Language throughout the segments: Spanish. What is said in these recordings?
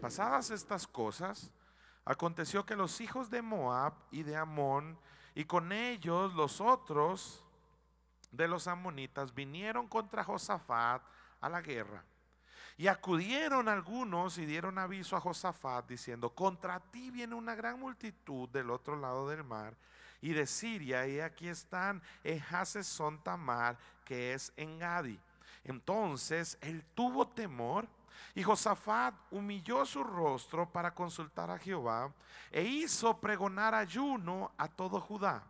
Pasadas estas cosas, aconteció que los hijos de Moab y de Amón, y con ellos los otros de los amonitas, vinieron contra Josafat a la guerra. Y acudieron algunos y dieron aviso a Josafat diciendo, contra ti viene una gran multitud del otro lado del mar y de Siria, y aquí están En son Tamar, que es en Gadi. Entonces él tuvo temor y Josafat humilló su rostro para consultar a Jehová e hizo pregonar ayuno a todo Judá.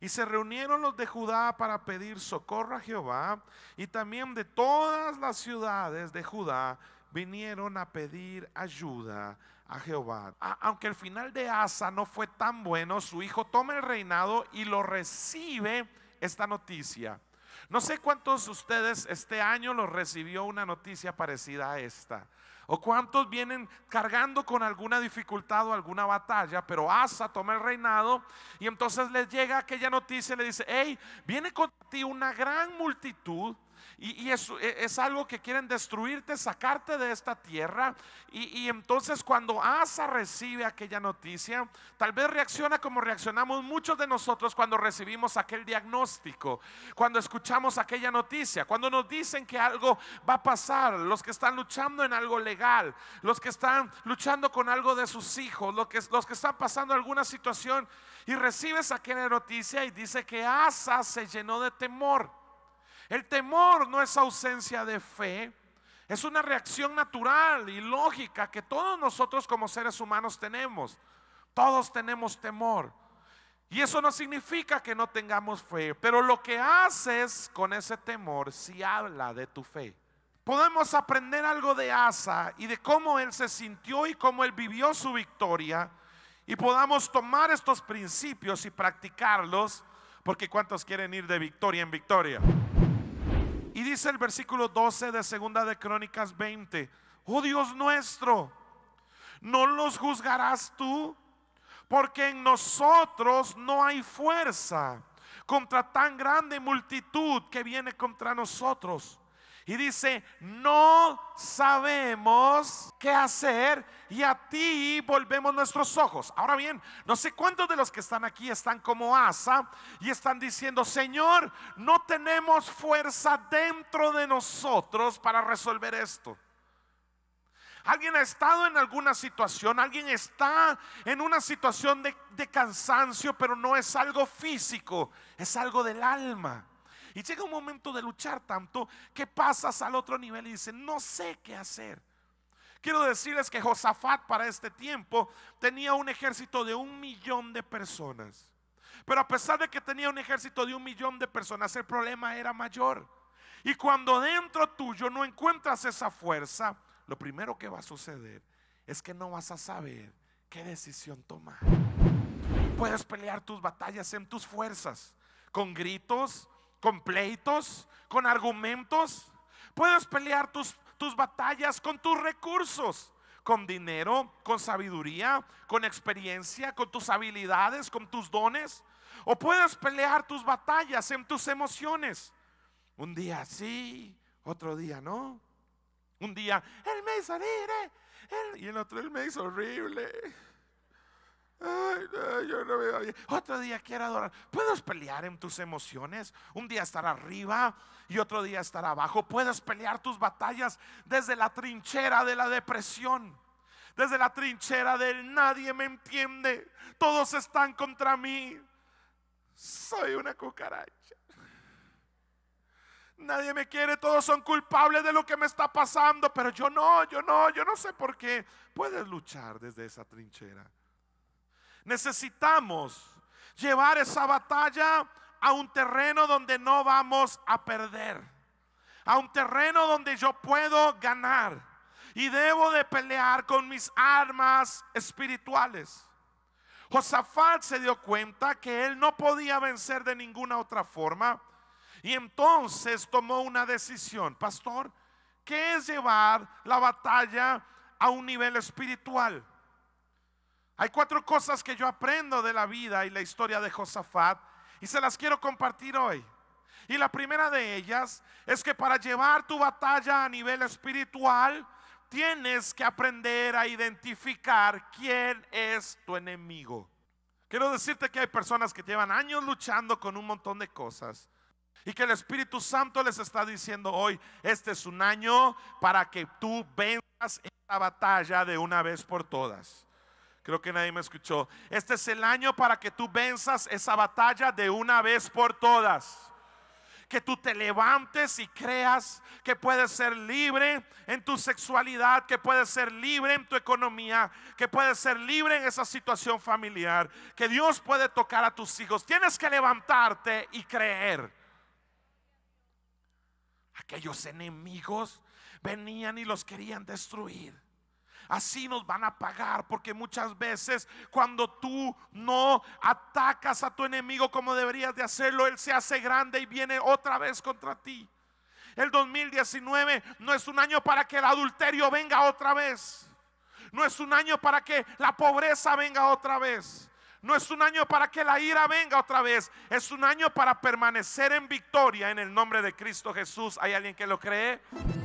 Y se reunieron los de Judá para pedir socorro a Jehová y también de todas las ciudades de Judá vinieron a pedir ayuda a Jehová. aunque el final de Asa no fue tan bueno, su hijo toma el reinado y lo recibe esta noticia. No sé cuántos de ustedes este año los recibió una noticia parecida a esta. O cuántos vienen cargando con alguna dificultad o alguna batalla, pero Asa toma el reinado y entonces les llega aquella noticia y le dice, hey, viene contigo una gran multitud y, eso e, es algo que quieren destruirte, sacarte de esta tierra. Y, entonces cuando Asa recibe aquella noticia, tal vez reacciona como reaccionamos muchos de nosotros cuando recibimos aquel diagnóstico, cuando escuchamos aquella noticia, cuando nos dicen que algo va a pasar, los que están luchando en algo legal, los que están luchando con algo de sus hijos, los que, los que están pasando alguna situación y recibes aquella noticia y dice que Asa se llenó de temor. El temor no es ausencia de fe, es una reacción natural y lógica que todos nosotros como seres humanos tenemos. Todos tenemos temor. Y eso no significa que no tengamos fe, pero lo que haces con ese temor si habla de tu fe. Podemos aprender algo de Asa y de cómo él se sintió y cómo él vivió su victoria y podamos tomar estos principios y practicarlos, porque ¿cuántos quieren ir de victoria en victoria? Y dice el versículo 12 de Segunda de Crónicas 20, oh Dios nuestro, no los juzgarás tú, porque en nosotros no hay fuerza contra tan grande multitud que viene contra nosotros. Y dice, no sabemos qué hacer y a ti volvemos nuestros ojos. Ahora bien, no sé cuántos de los que están aquí están como Asa y están diciendo, Señor, no tenemos fuerza dentro de nosotros para resolver esto. Alguien ha estado en alguna situación, alguien está en una situación de, cansancio, pero no es algo físico, es algo del alma. Y llega un momento de luchar tanto que pasas al otro nivel y dices, no sé qué hacer. Quiero decirles que Josafat para este tiempo tenía un ejército de un millón de personas. Pero a pesar de que tenía un ejército de un millón de personas, el problema era mayor. Y cuando dentro tuyo no encuentras esa fuerza, lo primero que va a suceder es que no vas a saber qué decisión tomar. Puedes pelear tus batallas en tus fuerzas, con gritos, con pleitos, con argumentos. Puedes pelear tus, tus batallas con tus recursos, con dinero, con sabiduría, con experiencia, con tus habilidades, con tus dones. O puedes pelear tus batallas en tus emociones. Un día sí, otro día no. Un día, el me hizo y el otro, él me horrible. Otro día quiero adorar. Puedes pelear en tus emociones. Un día estar arriba y otro día estar abajo. Puedes pelear tus batallas desde la trinchera de la depresión. Desde la trinchera del nadie me entiende. Todos están contra mí. Soy una cucaracha. Nadie me quiere, todos son culpables de lo que me está pasando, pero yo no, yo no, yo no sé por qué. Puedes luchar desde esa trinchera. Necesitamos llevar esa batalla a un terreno donde no vamos a perder, a un terreno donde yo puedo ganar y debo de pelear con mis armas espirituales. Josafat se dio cuenta que él no podía vencer de ninguna otra forma y entonces tomó una decisión, pastor, que es llevar la batalla a un nivel espiritual? Hay cuatro cosas que yo aprendo de la vida y la historia de Josafat y se las quiero compartir hoy. Y la primera de ellas es que para llevar tu batalla a nivel espiritual, tienes que aprender a identificar quién es tu enemigo. Quiero decirte que hay personas que llevan años luchando con un montón de cosas y que el Espíritu Santo les está diciendo hoy, este es un año para que tú vengas esta la batalla de una vez por todas. Creo que nadie me escuchó. Este es el año para que tú venzas esa batalla de una vez por todas. Que tú te levantes y creas que puedes ser libre en tu sexualidad, que puedes ser libre en tu economía, que puedes ser libre en esa situación familiar, que Dios puede tocar a tus hijos. Tienes que levantarte y creer. Aquellos enemigos venían y los querían destruir así nos van a pagar. Porque muchas veces cuando tú no atacas a tu enemigo como deberías de hacerlo, él se hace grande y viene otra vez contra ti. El 2019 no es un año para que el adulterio venga otra vez. No es un año para que la pobreza venga otra vez. No es un año para que la ira venga otra vez. Es un año para permanecer en victoria en el nombre de Cristo Jesús. ¿Hay alguien que lo cree?